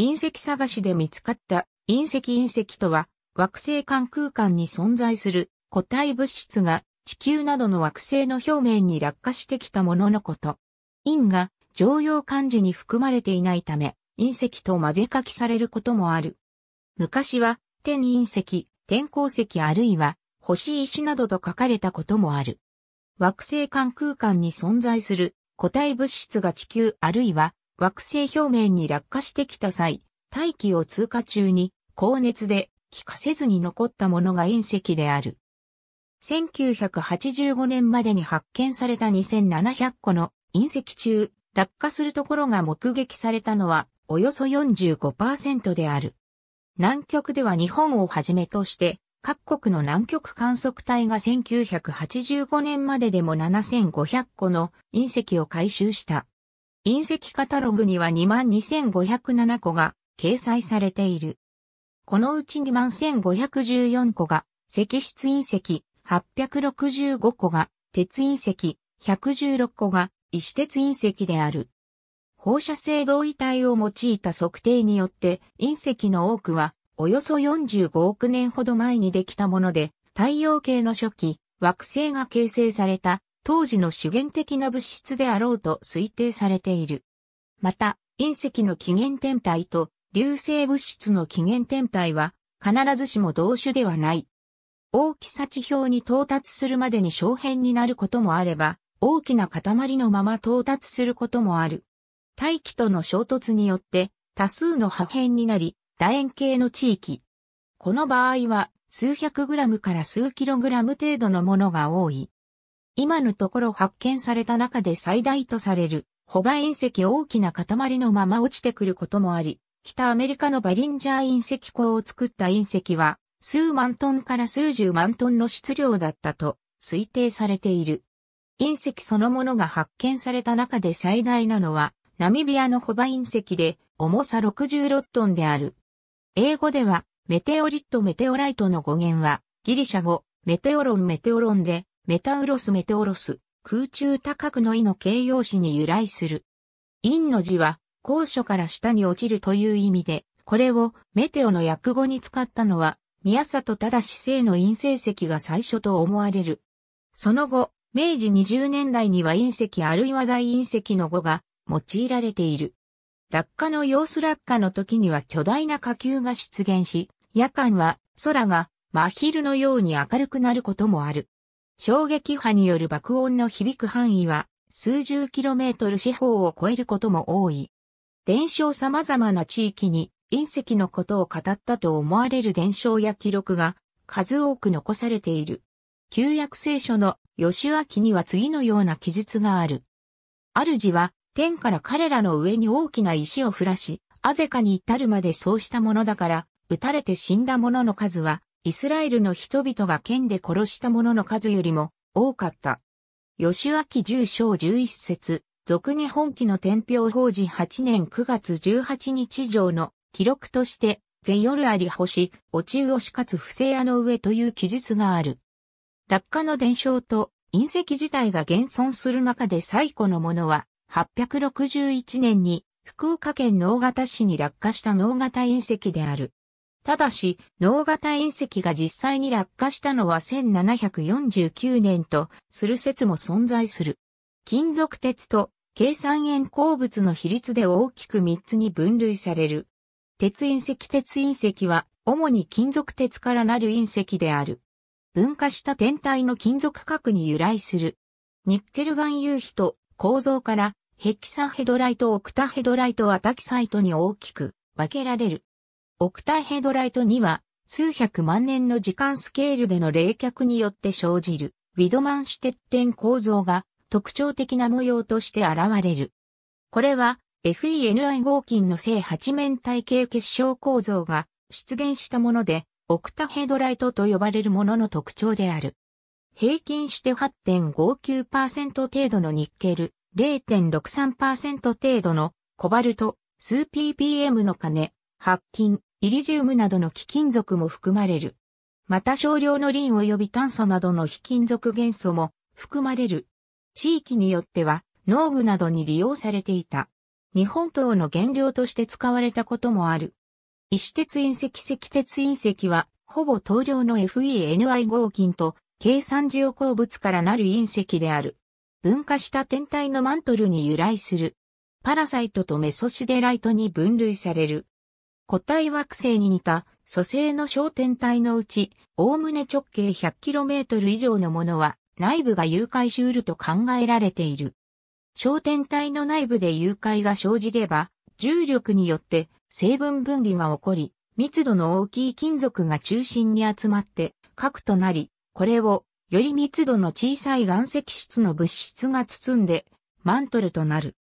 隕石探しで見つかった隕石隕石とは惑星間空間に存在する固体物質が地球などの惑星の表面に落下してきたもののこと。因が常用漢字に含まれていないため隕石と混ぜ書きされることもある。昔は天隕石、天鉱石あるいは星石などと書かれたこともある。惑星間空間に存在する固体物質が地球あるいは惑星表面に落下してきた際、大気を通過中に高熱で気化せずに残ったものが隕石である。1985年までに発見された2700個の隕石中、落下するところが目撃されたのはおよそ45%である。南極では日本をはじめとして、各国の南極観測隊が1985年まででも7500個の隕石を回収した。隕石カタログには22,507個が掲載されている。このうち21,514個が石質隕石、865個が鉄隕石、116個が石鉄隕石である。放射性同位体を用いた測定によって隕石の多くはおよそ45億年ほど前にできたもので太陽系の初期惑星が形成された当時の主源的な物質であろうと推定されている。また、隕石の起源天体と流星物質の起源天体は必ずしも同種ではない。大きさ地表に到達するまでに小変になることもあれば、大きな塊のまま到達することもある。大気との衝突によって多数の破片になり、楕円形の地域。この場合は数百グラムから数キログラム程度のものが多い。今のところ発見された中で最大とされる、ホバ隕石大きな塊のまま落ちてくることもあり、北アメリカのバリンジャー隕石港を作った隕石は、数万トンから数十万トンの質量だったと推定されている。隕石そのものが発見された中で最大なのは、ナミビアのホバ隕石で、重さ66トンである。英語では、メテオリットメテオライトの語源は、ギリシャ語、メテオロンメテオロンで、メタウロスメテオロス、空中高くの意の形容詞に由来する。陰の字は、高所から下に落ちるという意味で、これをメテオの訳語に使ったのは、宮里忠生の陰性石が最初と思われる。その後、明治20年代には隕石あるいは大隕石の語が用いられている。落下の様子落下の時には巨大な火球が出現し、夜間は空が真昼のように明るくなることもある。衝撃波による爆音の響く範囲は数十キロメートル四方を超えることも多い。伝承様々な地域に隕石のことを語ったと思われる伝承や記録が数多く残されている。旧約聖書の吉明には次のような記述がある。主は天から彼らの上に大きな石を降らし、あぜかに至るまでそうしたものだから、撃たれて死んだ者の数はイスラエルの人々が剣で殺した者の数よりも多かった。吉明十章11節、俗に本記の天平法事8年9月18日上の記録として、ゼヨルアリ星、落ち魚しかつ不正屋の上という記述がある。落下の伝承と隕石自体が現存する中で最古のものは、861年に福岡県農型市に落下した農型隕石である。ただし、脳型隕石が実際に落下したのは1749年とする説も存在する。金属鉄と計算円鉱物の比率で大きく3つに分類される。鉄隕石鉄隕石は主に金属鉄からなる隕石である。分化した天体の金属核に由来する。ニッケル含有比と構造からヘキサヘドライトオクタヘドライトはタキサイトに大きく分けられる。オクタヘドライトには、数百万年の時間スケールでの冷却によって生じる、ウィドマンシュテッテン構造が特徴的な模様として現れる。これは、FENI 合金の正八面体系結晶構造が出現したもので、オクタヘドライトと呼ばれるものの特徴である。平均して8.59%程度のニッケル、0.63%程度のコバルト、数 ppm の金、白金、イリジウムなどの貴金属も含まれる。また少量のリン及び炭素などの非金属元素も含まれる。地域によっては農具などに利用されていた。日本刀の原料として使われたこともある。石鉄隕石石鉄隕石は、ほぼ等量の FENI 合金と、計算要鉱物からなる隕石である。分化した天体のマントルに由来する。パラサイトとメソシデライトに分類される。固体惑星に似た、蘇生の小天体のうち、おおむね直径 100km 以上のものは、内部が融解しうると考えられている。小天体の内部で融解が生じれば、重力によって成分分離が起こり、密度の大きい金属が中心に集まって核となり、これをより密度の小さい岩石質の物質が包んでマントルとなる。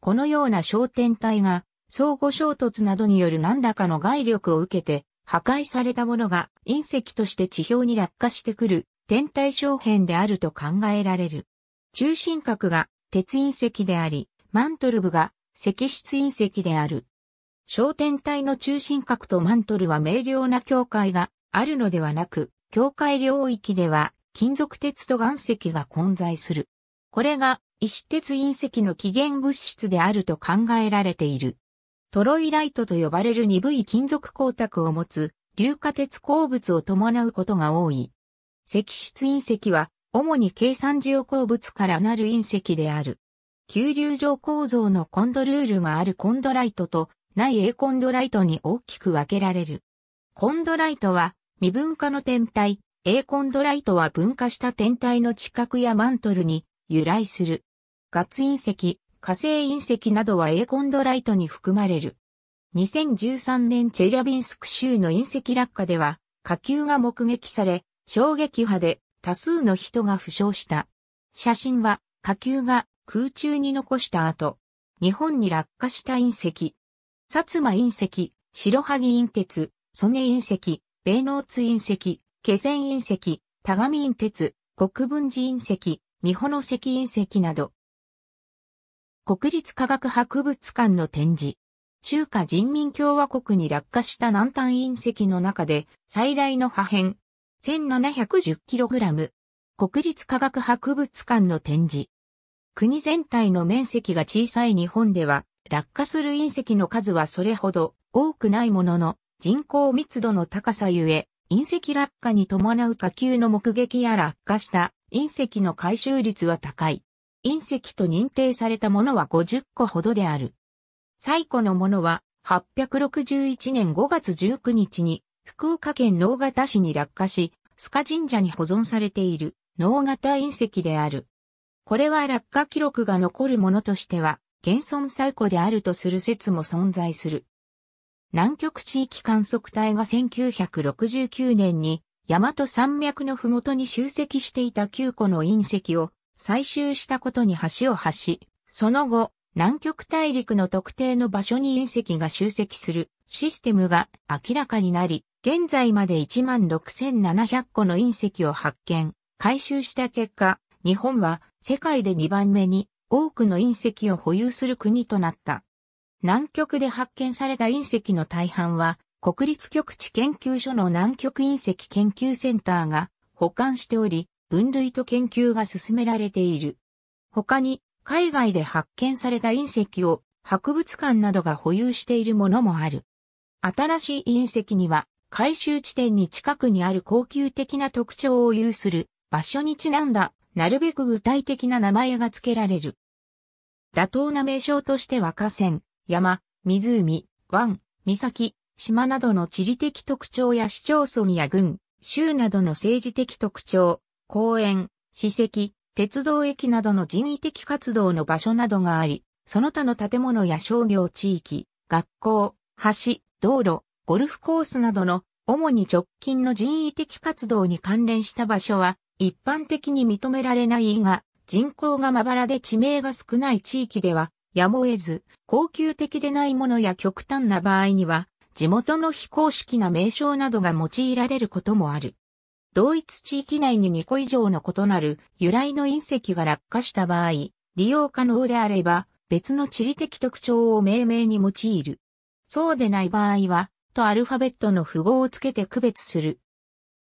このような小天体が相互衝突などによる何らかの外力を受けて、破壊されたものが隕石として地表に落下してくる天体小片であると考えられる。中心核が鉄隕石であり、マントル部が石質隕石である。小天体の中心核とマントルは明瞭な境界があるのではなく、境界領域では金属鉄と岩石が混在する。これが石鉄隕石の起源物質であると考えられている。トロイライトと呼ばれる鈍い金属光沢を持つ、硫化鉄鉱物を伴うことが多い。石質隕石は、主に計算要鉱物からなる隕石である。急流状構造のコンドルールがあるコンドライトと、ないエコンドライトに大きく分けられる。コンドライトは、未分化の天体、エコンドライトは分化した天体の地殻やマントルに由来する。ガツ隕石、火星隕石などはエーコンドライトに含まれる。2013年チェリャビンスク州の隕石落下では火球が目撃され、衝撃波で多数の人が負傷した。写真は火球が空中に残した後、日本に落下した隕石、薩摩隕石、白萩隕鉄、曽根隕石、米ーツ隕石、気仙隕石、田上隕鉄、国分寺隕石、三保の石隕石など、国立科学博物館の展示。中華人民共和国に落下した南端隕石の中で最大の破片 1710kg 国立科学博物館の展示国全体の面積が小さい日本では落下する隕石の数はそれほど多くないものの人口密度の高さゆえ隕石落下に伴う火球の目撃や落下した隕石の回収率は高い。隕石と認定されたものは50個ほどである。最古のものは861年5月19日に福岡県能形市に落下し、須賀神社に保存されている能形隕石である。これは落下記録が残るものとしては、現存最古であるとする説も存在する。南極地域観測隊が1969年に、大和山脈のふもとに集積していた9個の隕石を採集したことに橋を発し、その後、南極大陸の特定の場所に隕石が集積するシステムが明らかになり、現在まで16,700個の隕石を発見、回収した結果、日本は世界で2番目に多くの隕石を保有する国となった。南極で発見された隕石の大半は、国立極地研究所の南極隕石研究センターが保管しており、分類と研究が進められている。他に、海外で発見された隕石を博物館などが保有しているものもある。新しい隕石には回収地点に近くにある高級的な特徴を有する場所にちなんだ、なるべく具体的な名前が付けられる。妥当な名称としては河川、山、湖、湾、岬、島などの地理的特徴や市町村や郡、州などの政治的特徴、公園、史跡、鉄道駅などの人為的活動の場所などがあり、その他の建物や商業地域、学校、橋、道路、ゴルフコースなどの主に直近の人為的活動に関連した場所は一般的に認められないが、人口がまばらで地名が少ない地域では、やむを得ず、恒久的でないものや極端な場合には、地元の非公式な名称などが用いられることもある。同一地域内に2個以上の異なる由来の隕石が落下した場合、利用可能であれば、別の地理的特徴を命名に用いる。そうでない場合は、とアルファベットの符号をつけて区別する。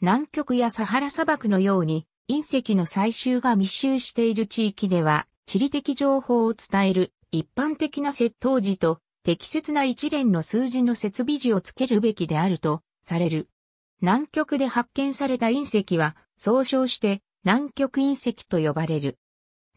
南極やサハラ砂漠のように、隕石の採集が密集している地域では、地理的情報を伝える一般的な窃盗時と適切な一連の数字の設備時をつけるべきであるとされる。南極で発見された隕石は、総称して南極隕石と呼ばれる。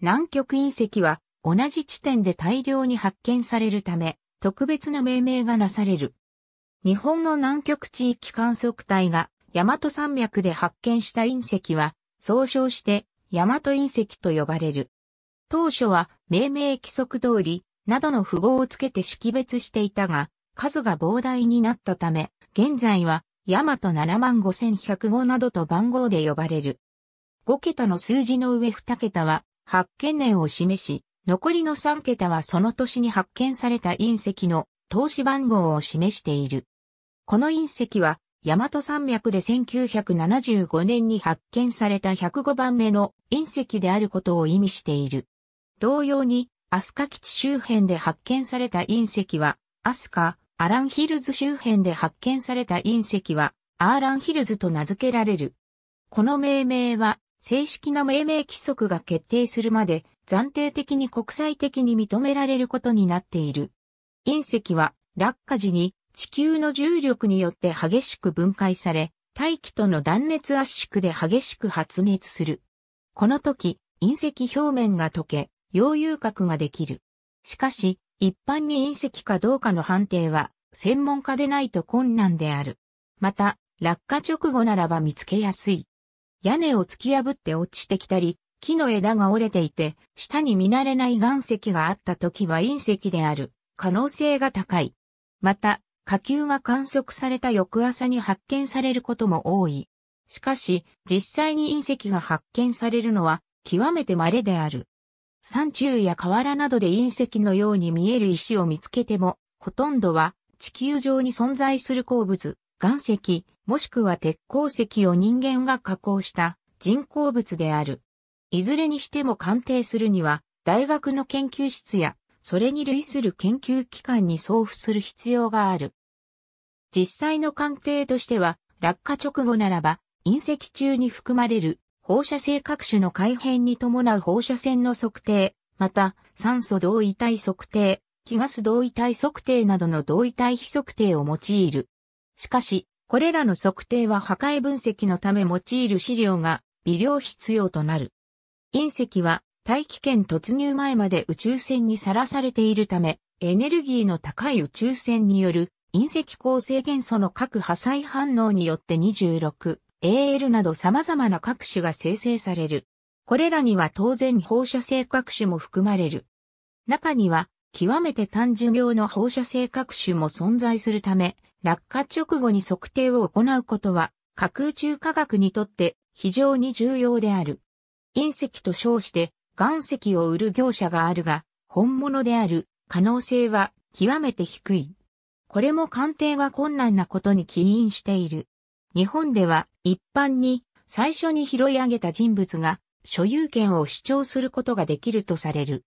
南極隕石は同じ地点で大量に発見されるため、特別な命名がなされる。日本の南極地域観測隊が大和山脈で発見した隕石は、総称して大和隕石と呼ばれる。当初は命名規則通りなどの符号をつけて識別していたが、数が膨大になったため、現在はヤマト75105などと番号で呼ばれる。5桁の数字の上2桁は発見年を示し、残りの3桁はその年に発見された隕石の投資番号を示している。この隕石は、大和山脈で1975年に発見された105番目の隕石であることを意味している。同様に、アスカ基地周辺で発見された隕石は、アスカ、アランヒルズ周辺で発見された隕石は、アーランヒルズと名付けられる。この命名は、正式な命名規則が決定するまで、暫定的に国際的に認められることになっている。隕石は、落下時に地球の重力によって激しく分解され、大気との断熱圧縮で激しく発熱する。この時、隕石表面が溶け、溶融核ができる。しかし、一般に隕石かどうかの判定は、専門家でないと困難である。また、落下直後ならば見つけやすい。屋根を突き破って落ちてきたり、木の枝が折れていて、下に見慣れない岩石があった時は隕石である可能性が高い。また、火球が観測された翌朝に発見されることも多い。しかし、実際に隕石が発見されるのは極めて稀である。山中や河原などで隕石のように見える石を見つけても、ほとんどは地球上に存在する鉱物、岩石、もしくは鉄鉱石を人間が加工した人工物である。いずれにしても鑑定するには、大学の研究室や、それに類する研究機関に送付する必要がある。実際の鑑定としては、落下直後ならば、隕石中に含まれる放射性各種の改変に伴う放射線の測定、また、酸素同位体測定、気ガス同位体測定などの同位体比測定を用いる。しかし、これらの測定は破壊分析のため用いる資料が微量必要となる。隕石は大気圏突入前まで宇宙船にさらされているため、エネルギーの高い宇宙船による隕石構成元素の核破砕反応によって26、AL など様々な各種が生成される。これらには当然放射性各種も含まれる。中には、極めて単純病の放射性各種も存在するため、落下直後に測定を行うことは、架空中科学にとって非常に重要である。隕石と称して岩石を売る業者があるが、本物である可能性は極めて低い。これも鑑定が困難なことに起因している。日本では一般に最初に拾い上げた人物が所有権を主張することができるとされる。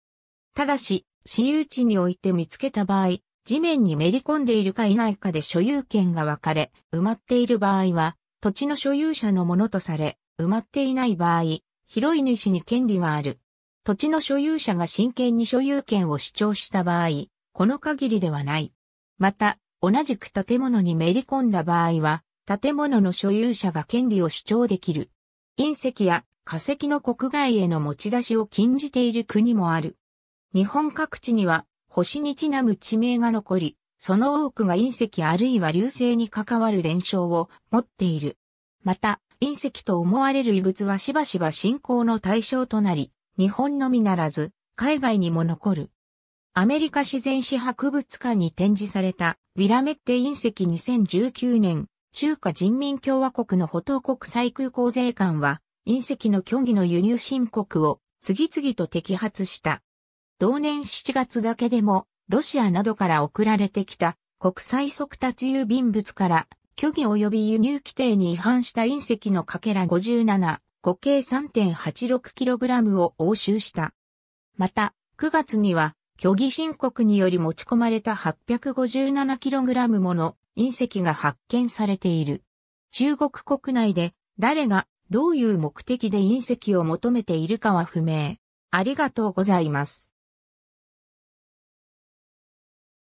ただし、私有地において見つけた場合、地面にめり込んでいるかいないかで所有権が分かれ、埋まっている場合は、土地の所有者のものとされ、埋まっていない場合、広い主に権利がある。土地の所有者が真剣に所有権を主張した場合、この限りではない。また、同じく建物にめり込んだ場合は、建物の所有者が権利を主張できる。隕石や化石の国外への持ち出しを禁じている国もある。日本各地には星にちなむ地名が残り、その多くが隕石あるいは流星に関わる連勝を持っている。また、隕石と思われる遺物はしばしば信仰の対象となり、日本のみならず、海外にも残る。アメリカ自然史博物館に展示されたウィラメッテ隕石2019年中華人民共和国の保東国際空港税関は、隕石の虚偽の輸入申告を次々と摘発した。同年7月だけでも、ロシアなどから送られてきた国際速達郵便物から虚偽及び輸入規定に違反した隕石のかけら57、合計 3.86kg を押収した。また、9月には、虚偽申告により持ち込まれた 857kg もの隕石が発見されている。中国国内で誰がどういう目的で隕石を求めているかは不明。ありがとうございます。